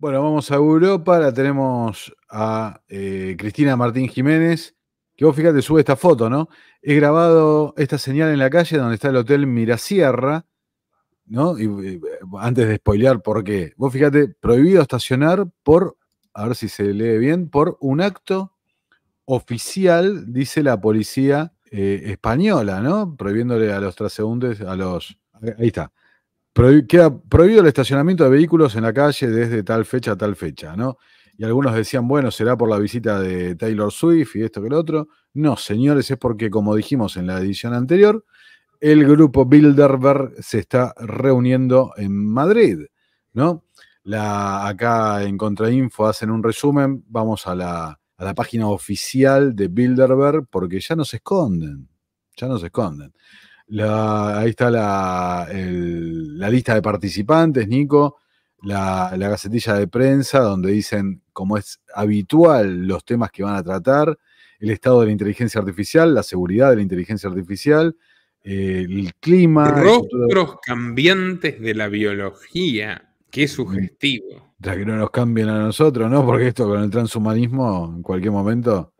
Bueno, vamos a Europa, la tenemos a eh, Cristina Martín Jiménez, que vos fíjate, sube esta foto, ¿no? He grabado esta señal en la calle donde está el Hotel Mirasierra, ¿no? Y, antes de spoilear por qué, vos fíjate, prohibido estacionar por, a ver si se lee bien, por un acto oficial, dice la policía eh, española, ¿no? Prohibiéndole a los transeúntes, a los... Ahí está queda prohibido el estacionamiento de vehículos en la calle desde tal fecha a tal fecha, ¿no? Y algunos decían, bueno, será por la visita de Taylor Swift y esto que lo otro. No, señores, es porque, como dijimos en la edición anterior, el grupo Bilderberg se está reuniendo en Madrid, ¿no? La, acá en Contrainfo hacen un resumen, vamos a la, a la página oficial de Bilderberg porque ya no se esconden, ya no se esconden ahí está la, la, lista de participantes, Nico, la, gacetilla de prensa, donde dicen, como es habitual, los temas que van a tratar, el estado de la inteligencia artificial, la seguridad de la inteligencia artificial, eh, el clima. Rostros cambiantes de la biología, qué sugestivo. sea, que no nos cambien a nosotros, ¿no? Porque esto con el transhumanismo, en cualquier momento,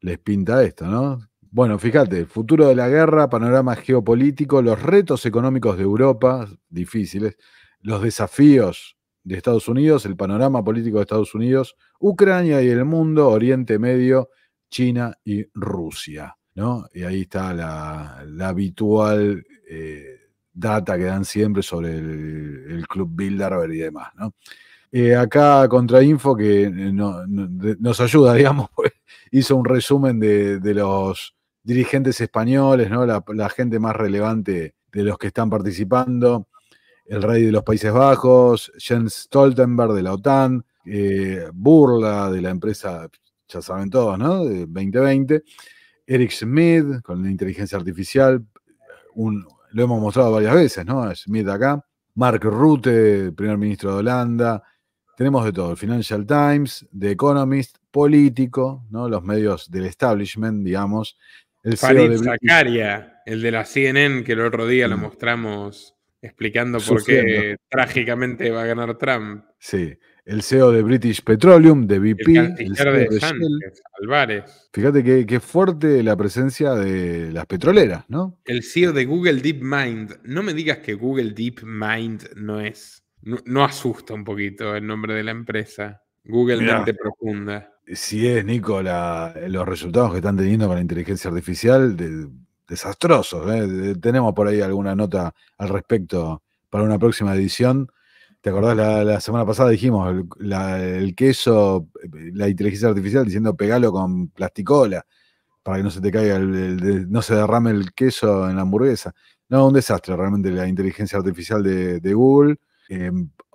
les pinta esto, ¿no? Bueno, fíjate, futuro de la guerra, panorama geopolítico, los retos económicos de Europa, difíciles, los desafíos de Estados Unidos, el panorama político de Estados Unidos, Ucrania y el mundo, Oriente Medio, China y Rusia. ¿no? Y ahí está la, habitual eh, data que dan siempre sobre el, Club Bilderberg y demás. ¿no? Eh, acá Contrainfo, que eh, nos ayuda, digamos, hizo un resumen de, los dirigentes españoles, ¿no? La, gente más relevante de los que están participando, el rey de los Países Bajos, Jens Stoltenberg de la OTAN, eh, Burla de la empresa, ya saben todos, ¿no? De 2020, Eric Schmidt con la inteligencia artificial, lo hemos mostrado varias veces, ¿no? Schmidt acá, Mark Rutte, primer ministro de Holanda, tenemos de todo, el Financial Times, The Economist, político, ¿no? Los medios del establishment, digamos, el e Farid Zakaria, el de la CNN, que el otro día lo mm. mostramos explicando por qué trágicamente va a ganar Trump. Sí, el CEO de British Petroleum, de BP, el, e de, Sánchez, Fíjate que, fuerte la presencia de las petroleras, ¿no? El CEO de Google DeepMind. No me digas que Google DeepMind no es. No, asusta un poquito el nombre de la empresa. Google Mente Profunda si es, Nico, los resultados que están teniendo con la inteligencia artificial, desastrosos. ¿eh? tenemos por ahí alguna nota al respecto para una próxima edición. ¿Te acordás? La, semana pasada dijimos el, queso, la inteligencia artificial diciendo pegalo con plasticola para que no se te caiga, no se derrame el queso en la hamburguesa. No, un desastre realmente la inteligencia artificial de, Google. Eh,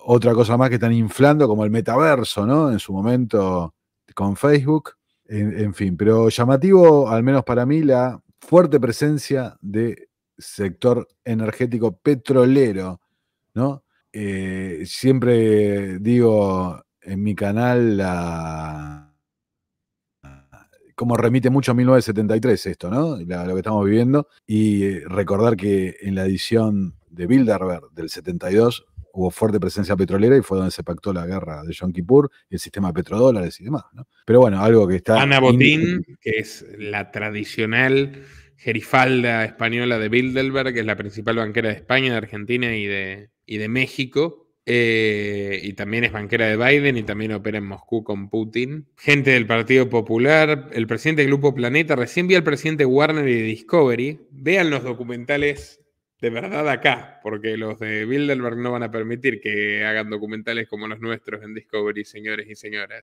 otra cosa más que están inflando como el metaverso, ¿no? En su momento con Facebook, en, fin, pero llamativo, al menos para mí, la fuerte presencia de sector energético petrolero, ¿no? Eh, siempre digo en mi canal la, como remite mucho a 1973 esto, ¿no? lo que estamos viviendo. Y recordar que en la edición de Bilderberg del 72 hubo fuerte presencia petrolera y fue donde se pactó la guerra de Yom Kippur el sistema de petrodólares y demás. Pero bueno, algo que está. Ana Botín, que es la tradicional jerifalda española de Bilderberg, que es la principal banquera de España, de Argentina y de, de México. Eh, y también es banquera de Biden y también opera en Moscú con Putin. Gente del Partido Popular, el presidente del Grupo Planeta, recién vi al presidente Warner y de Discovery. Vean los documentales de verdad acá, porque los de Bilderberg no van a permitir que hagan documentales como los nuestros en Discovery, señores y señoras.